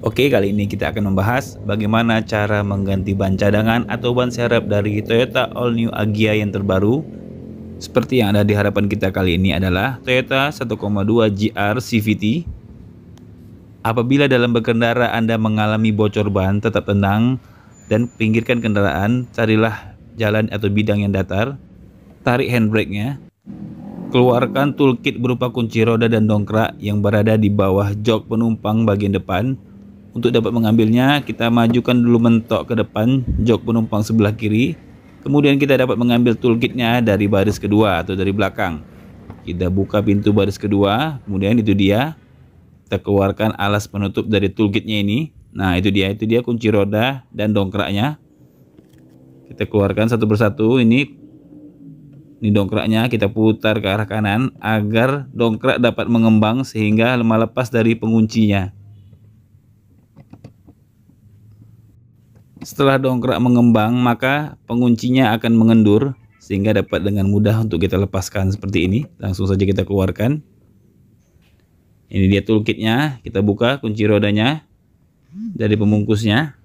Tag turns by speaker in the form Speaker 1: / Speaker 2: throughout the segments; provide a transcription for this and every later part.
Speaker 1: Oke, kali ini kita akan membahas bagaimana cara mengganti ban cadangan atau ban serep dari Toyota All New Agya yang terbaru. Seperti yang ada di harapan kita kali ini adalah Toyota 1,2 GR CVT. Apabila dalam berkendara Anda mengalami bocor ban, tetap tenang dan pinggirkan kendaraan, carilah jalan atau bidang yang datar, tarik handbrake-nya, keluarkan toolkit berupa kunci roda dan dongkrak yang berada di bawah jok penumpang bagian depan, untuk dapat mengambilnya, kita majukan dulu mentok ke depan jok penumpang sebelah kiri. Kemudian kita dapat mengambil toolkitnya dari baris kedua atau dari belakang. Kita buka pintu baris kedua, kemudian itu dia. Kita keluarkan alas penutup dari toolkitnya ini. Nah itu dia, itu dia kunci roda dan dongkraknya. Kita keluarkan satu persatu, ini ini dongkraknya kita putar ke arah kanan agar dongkrak dapat mengembang sehingga lemas lepas dari penguncinya. Setelah dongkrak mengembang, maka penguncinya akan mengendur sehingga dapat dengan mudah untuk kita lepaskan seperti ini. Langsung saja kita keluarkan. Ini dia toolkitnya, kita buka kunci rodanya dari pemungkusnya.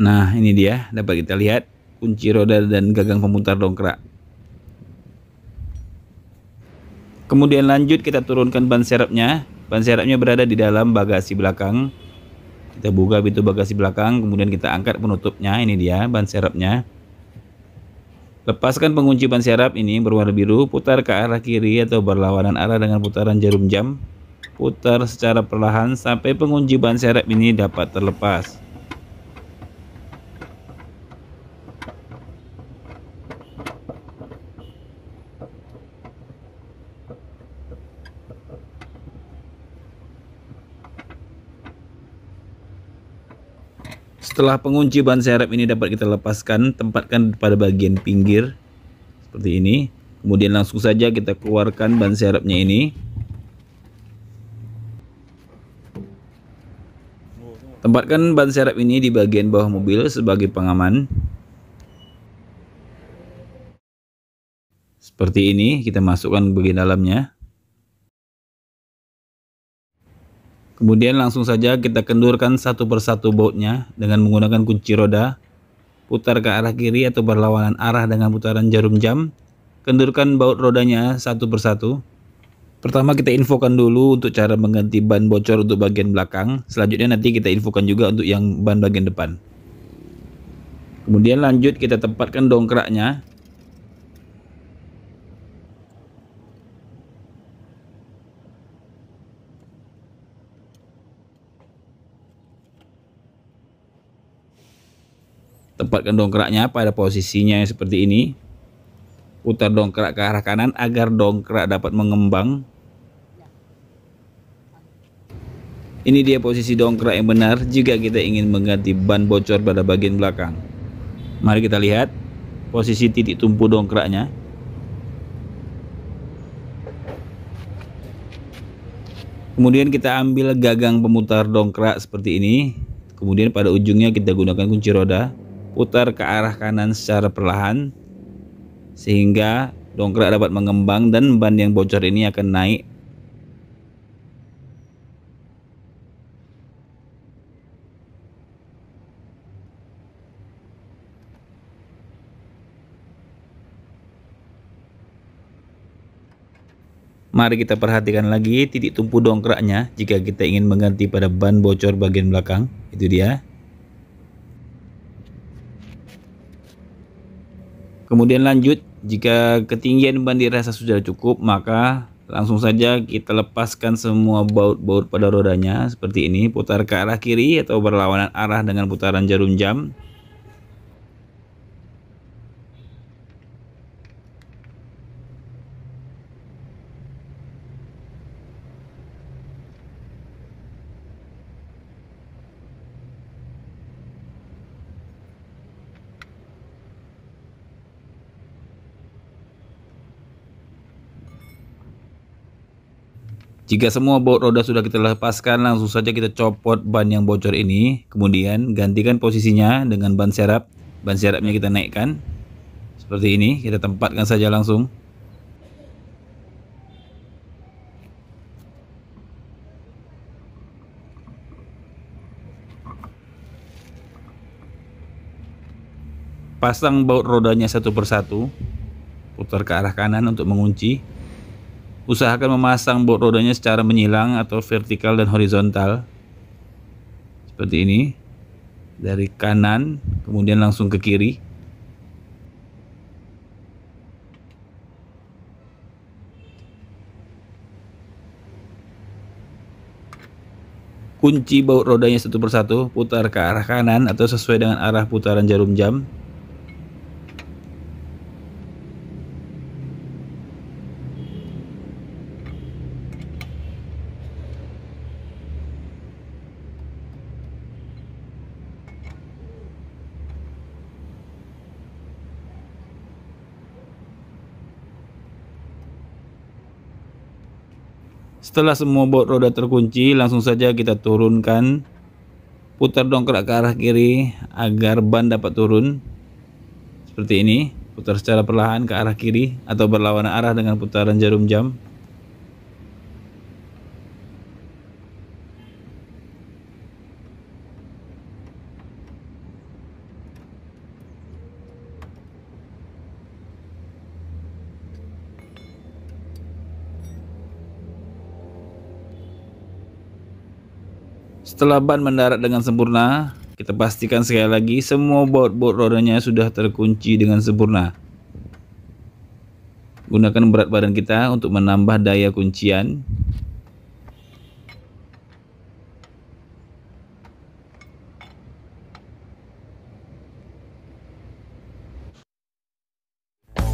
Speaker 1: Nah, ini dia dapat kita lihat kunci roda dan gagang pemutar dongkrak. Kemudian lanjut kita turunkan ban serepnya. Ban serepnya berada di dalam bagasi belakang. Kita buka pintu bagasi belakang, kemudian kita angkat penutupnya. Ini dia ban serepnya. Lepaskan pengunci ban serep ini berwarna biru, putar ke arah kiri atau berlawanan arah dengan putaran jarum jam. Putar secara perlahan sampai pengunci ban serep ini dapat terlepas. Setelah pengunci ban serep ini dapat kita lepaskan, tempatkan pada bagian pinggir seperti ini. Kemudian langsung saja kita keluarkan ban serepnya ini. Tempatkan ban serep ini di bagian bawah mobil sebagai pengaman. Seperti ini, kita masukkan bagian dalamnya. Kemudian langsung saja kita kendurkan satu persatu bautnya dengan menggunakan kunci roda. Putar ke arah kiri atau berlawanan arah dengan putaran jarum jam. Kendurkan baut rodanya satu persatu. Pertama kita infokan dulu untuk cara mengganti ban bocor untuk bagian belakang. Selanjutnya nanti kita infokan juga untuk yang ban bagian depan. Kemudian lanjut kita tempatkan dongkraknya Tempatkan dongkraknya pada posisinya yang seperti ini. Putar dongkrak ke arah kanan agar dongkrak dapat mengembang. Ini dia posisi dongkrak yang benar jika kita ingin mengganti ban bocor pada bagian belakang. Mari kita lihat posisi titik tumpu dongkraknya. Kemudian kita ambil gagang pemutar dongkrak seperti ini. Kemudian pada ujungnya kita gunakan kunci roda putar ke arah kanan secara perlahan sehingga dongkrak dapat mengembang dan ban yang bocor ini akan naik Mari kita perhatikan lagi titik tumpu dongkraknya jika kita ingin mengganti pada ban bocor bagian belakang. Itu dia. Kemudian lanjut, jika ketinggian ban dirasa sudah cukup, maka langsung saja kita lepaskan semua baut-baut pada rodanya seperti ini. Putar ke arah kiri atau berlawanan arah dengan putaran jarum jam. Jika semua baut roda sudah kita lepaskan, langsung saja kita copot ban yang bocor ini. Kemudian gantikan posisinya dengan ban serap. Ban serapnya kita naikkan. Seperti ini, kita tempatkan saja langsung. Pasang baut rodanya satu persatu. Putar ke arah kanan untuk mengunci. Usahakan memasang bot rodanya secara menyilang atau vertikal dan horizontal. Seperti ini. Dari kanan, kemudian langsung ke kiri. kunci baut rodanya satu persatu, putar ke arah kanan atau sesuai dengan arah putaran jarum jam, Setelah semua bot roda terkunci, langsung saja kita turunkan. Putar dongkrak ke arah kiri agar ban dapat turun. Seperti ini, putar secara perlahan ke arah kiri atau berlawanan arah dengan putaran jarum jam. Setelah ban mendarat dengan sempurna, kita pastikan sekali lagi semua baut-baut rodanya sudah terkunci dengan sempurna. Gunakan berat badan kita untuk menambah daya kuncian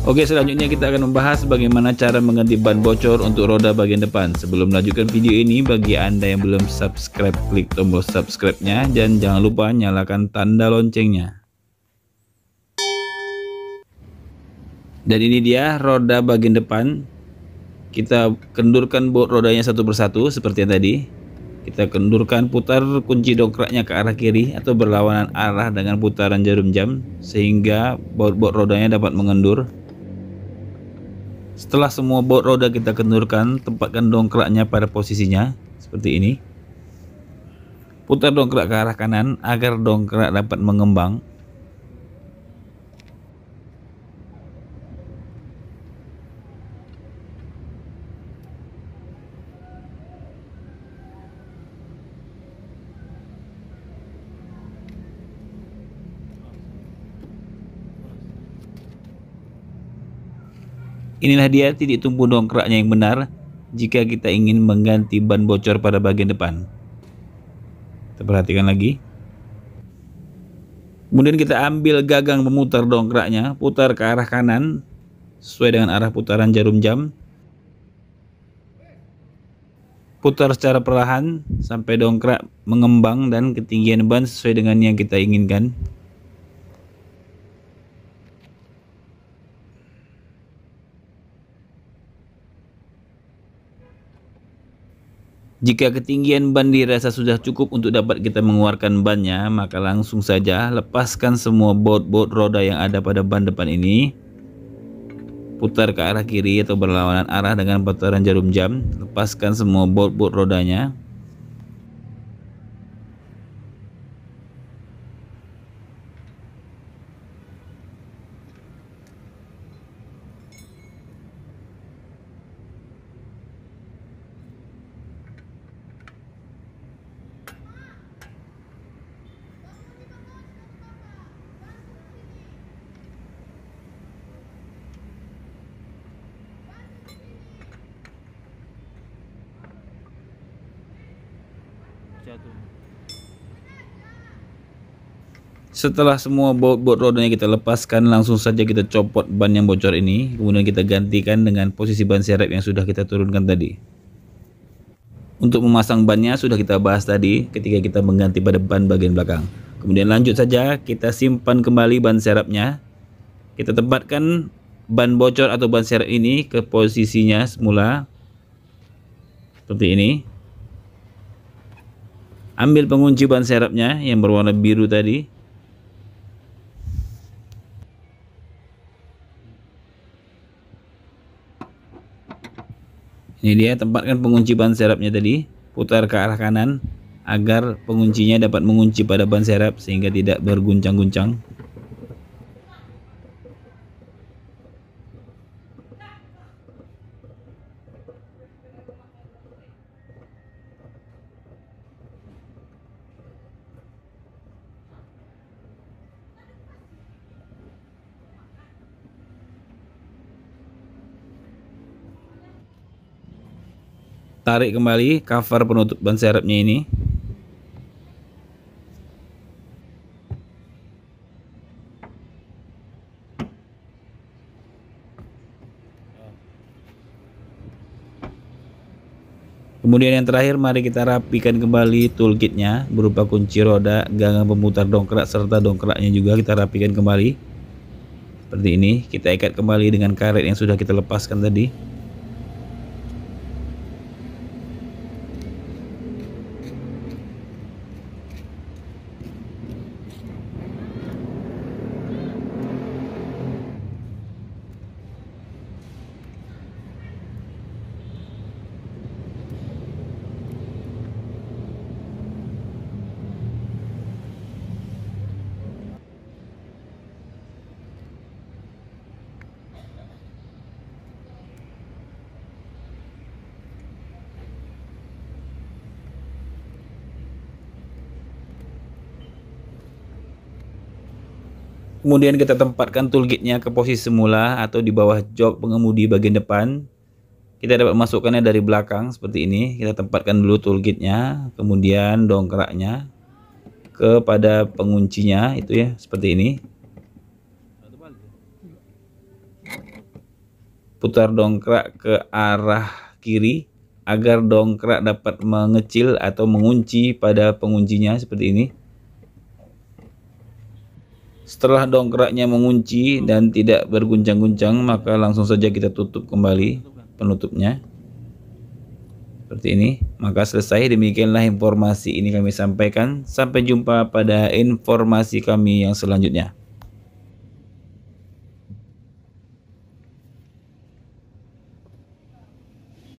Speaker 1: Oke, selanjutnya kita akan membahas bagaimana cara mengganti ban bocor untuk roda bagian depan. Sebelum melanjutkan video ini, bagi Anda yang belum subscribe, klik tombol subscribe-nya dan jangan lupa nyalakan tanda loncengnya. Dan ini dia roda bagian depan. Kita kendurkan rodanya satu persatu seperti yang tadi. Kita kendurkan putar kunci dongkraknya ke arah kiri atau berlawanan arah dengan putaran jarum jam sehingga baut-baut rodanya dapat mengendur. Setelah semua bot roda kita kendurkan, tempatkan dongkraknya pada posisinya seperti ini. Putar dongkrak ke arah kanan agar dongkrak dapat mengembang Inilah dia titik tumpu dongkraknya yang benar jika kita ingin mengganti ban bocor pada bagian depan. Kita perhatikan lagi. Kemudian kita ambil gagang memutar dongkraknya, putar ke arah kanan sesuai dengan arah putaran jarum jam. Putar secara perlahan sampai dongkrak mengembang dan ketinggian ban sesuai dengan yang kita inginkan. Jika ketinggian ban dirasa sudah cukup untuk dapat kita mengeluarkan bannya, maka langsung saja lepaskan semua baut-baut roda yang ada pada ban depan ini. Putar ke arah kiri atau berlawanan arah dengan putaran jarum jam. Lepaskan semua baut-baut rodanya. Setelah semua baut-baut rodanya kita lepaskan, langsung saja kita copot ban yang bocor ini. Kemudian kita gantikan dengan posisi ban serep yang sudah kita turunkan tadi. Untuk memasang bannya sudah kita bahas tadi ketika kita mengganti pada ban bagian belakang. Kemudian lanjut saja kita simpan kembali ban serepnya. Kita tempatkan ban bocor atau ban serep ini ke posisinya semula. Seperti ini ambil pengunci ban serepnya yang berwarna biru tadi ini dia tempatkan pengunci ban serepnya tadi putar ke arah kanan agar penguncinya dapat mengunci pada ban serep sehingga tidak berguncang-guncang tarik kembali cover penutup ban serepnya ini Kemudian yang terakhir mari kita rapikan kembali toolkitnya berupa kunci roda, gagang pemutar dongkrak serta dongkraknya juga kita rapikan kembali. Seperti ini, kita ikat kembali dengan karet yang sudah kita lepaskan tadi. Kemudian kita tempatkan toolkitnya ke posisi semula atau di bawah jok pengemudi bagian depan. Kita dapat masukkannya dari belakang seperti ini. Kita tempatkan dulu toolkitnya, kemudian dongkraknya kepada penguncinya itu ya seperti ini. Putar dongkrak ke arah kiri agar dongkrak dapat mengecil atau mengunci pada penguncinya seperti ini. Setelah dongkraknya mengunci dan tidak berguncang-guncang, maka langsung saja kita tutup kembali penutupnya. Seperti ini. Maka selesai. Demikianlah informasi ini kami sampaikan. Sampai jumpa pada informasi kami yang selanjutnya.